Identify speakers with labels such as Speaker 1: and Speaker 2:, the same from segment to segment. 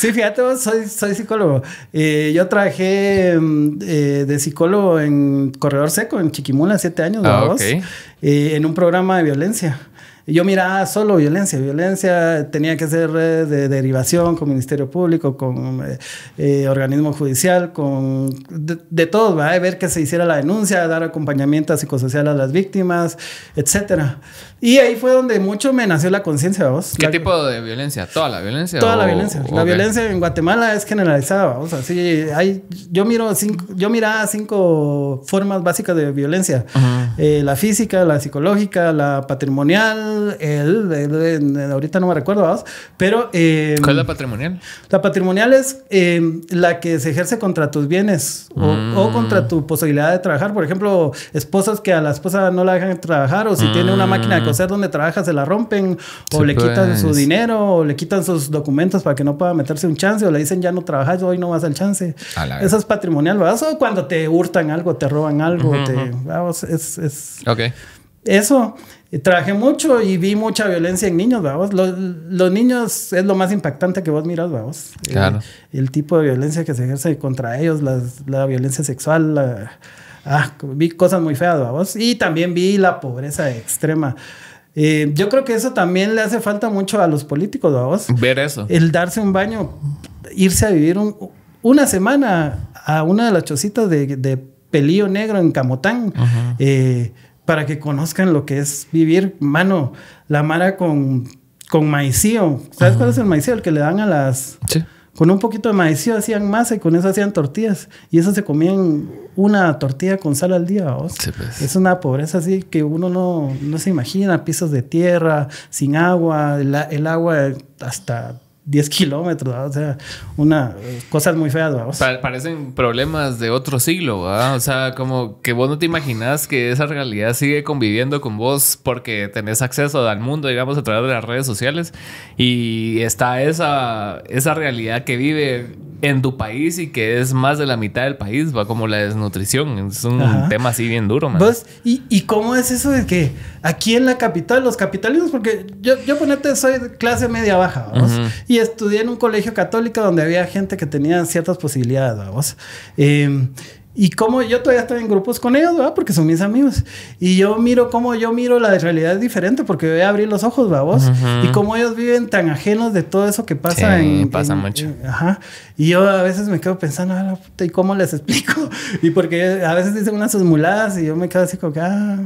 Speaker 1: Sí, fíjate, soy, soy psicólogo. Eh, yo trabajé mm, eh, de psicólogo en Corredor Seco, en Chiquimula, siete años ah, eh, en un programa de violencia yo miraba ah, solo violencia, violencia tenía que ser eh, de derivación con Ministerio Público, con eh, eh, organismo judicial, con de, todos, va a ver que se hiciera la denuncia, dar acompañamiento psicosocial a las víctimas, etcétera. Y ahí fue donde mucho me nació la conciencia, vos.
Speaker 2: ¿Qué tipo de violencia? ¿Toda la violencia? Toda la violencia. La violencia
Speaker 1: en Guatemala es generalizada, vamos. hay, yo miro cinco, yo miraba cinco formas básicas de violencia. la física, la psicológica, la patrimonial, él, ahorita no me recuerdo, pero... Em, ¿Cuál es la patrimonial? La patrimonial es em, la que se ejerce contra tus bienes o, mm. contra tu posibilidad de trabajar. Por ejemplo, esposas que a la esposa no la dejan trabajar o si tiene una máquina de mm. coser donde trabaja se la rompen o le quitan su pues. dinero o le quitan sus documentos para que no pueda meterse un chance o le dicen ya no trabajas, hoy no vas al chance. Eso es patrimonial, vas O cuando te hurtan algo, te roban algo, te... es, es... Okay eso, trabajé mucho y vi mucha violencia en niños, vamos. Los, niños es lo más impactante que vos miras, vamos. Claro. El, tipo de violencia que se ejerce contra ellos, la violencia sexual, ah, vi cosas muy feas, vos Y también vi la pobreza extrema. Eh, yo creo que eso también le hace falta mucho a los políticos, vos
Speaker 2: Ver eso. El
Speaker 1: darse un baño, irse a vivir una semana a una de las chocitas de, de Pelío Negro en Camotán para que conozcan lo que es vivir, mano, la mara con, con maicío. ¿Sabes cuál es el maicío? El que le dan a las... Con un poquito de maicío hacían masa y con eso hacían tortillas. Y eso se comían una tortilla con sal al día. Pues. Es una pobreza así que uno no, se imagina. Pisos de tierra, sin agua, el agua hasta 10 kilómetros, o sea, una, cosas muy feas,
Speaker 2: parecen problemas de otro siglo, o sea, como que vos no te imaginas que esa realidad sigue conviviendo con vos porque tenés acceso al mundo, digamos, a través de las redes sociales y está esa, esa realidad que vive en tu país y que es más de la mitad del país, va como la desnutrición. Es un tema así bien duro,
Speaker 1: ¿Y, cómo es eso de que aquí en la capital, los capitalinos, porque yo, yo ponete, soy clase media baja, vamos, y estudié en un colegio católico donde había gente que tenía ciertas posibilidades, vamos. Em, y como yo todavía estoy en grupos con ellos, ¿verdad? Porque son mis amigos. Y yo miro cómo yo miro la realidad diferente, porque voy a abrir los ojos, ¿verdad Y cómo ellos viven tan ajenos de todo eso que pasa sí, pasa mucho. Eh, ajá. Y yo a veces me quedo pensando, a ah, la puta, ¿y cómo les explico? Y porque a veces dicen unas sus muladas y yo me quedo así como que, ah,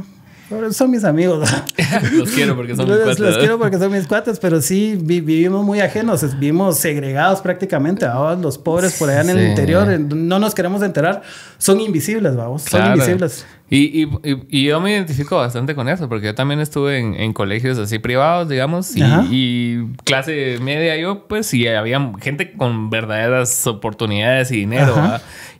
Speaker 1: son mis amigos.
Speaker 2: los quiero porque son
Speaker 1: mis cuates. pero sí vivimos muy ajenos, vivimos segregados prácticamente. Ahora los pobres por allá en el interior, no nos queremos enterar, son invisibles, vamos, son invisibles.
Speaker 2: Y, yo me identifico bastante con eso, porque yo también estuve en, colegios así privados, digamos, y, clase media yo, pues, y había gente con verdaderas oportunidades y dinero,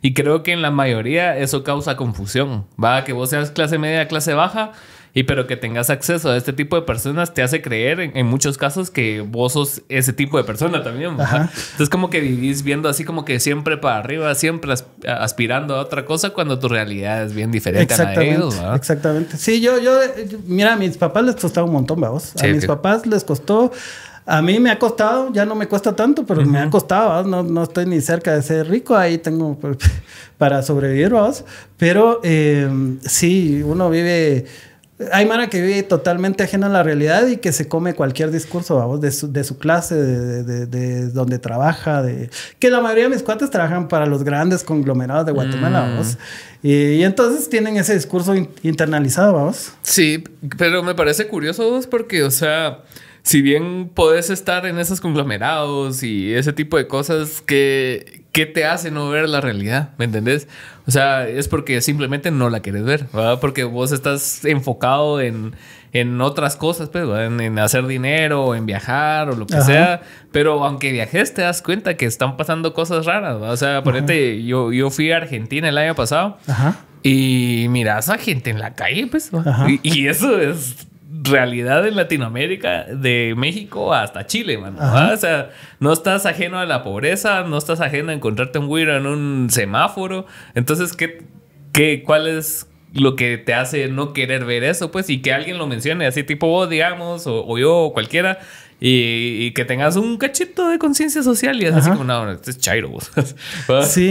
Speaker 2: Y creo que en la mayoría eso causa confusión, ¿va? Que vos seas clase media, clase baja, y pero que tengas acceso a este tipo de personas te hace creer en, muchos casos que vos sos ese tipo de persona también. Entonces como que vivís viendo así como que siempre para arriba, siempre aspirando a otra cosa cuando tu realidad
Speaker 1: es bien diferente a la de ellos. Exactamente. Sí, yo, yo, mira, a mis papás les costó un montón, vamos. A mis papás les costó... A mí me ha costado, ya no me cuesta tanto, pero me ha costado, no, estoy ni cerca de ser rico, ahí tengo para sobrevivir, vos Pero eh, sí, uno vive hay Mara que vive totalmente ajena a la realidad y que se come cualquier discurso, vamos, de su, clase, de, donde trabaja, de que la mayoría de mis cuates trabajan para los grandes conglomerados de Guatemala, vamos. Mm. Y, entonces tienen ese discurso internalizado, vamos.
Speaker 2: Sí, pero me parece curioso, porque, o sea, si bien podés estar en esos conglomerados y ese tipo de cosas, que, que te hace no ver la realidad? ¿Me entendés? O sea, es porque simplemente no la querés ver, ¿verdad? Porque vos estás enfocado en, en otras cosas, pues, en, hacer dinero, en viajar o lo que sea. Pero aunque viajes, te das cuenta que están pasando cosas raras. ¿verdad? O sea, ponete, yo, yo fui a Argentina el año pasado y miras a gente en la calle, pues. y, eso es realidad en Latinoamérica, de México hasta Chile, mano. O sea, no estás ajeno a la pobreza, no estás ajeno a encontrarte un güiro en un semáforo. Entonces, ¿qué, qué, ¿cuál es lo que te hace no querer ver eso? Pues, y que alguien lo mencione, así tipo vos, digamos, o, yo, o cualquiera. Y, que tengas un cachito de conciencia social y así como, no, este es chairo
Speaker 1: sí.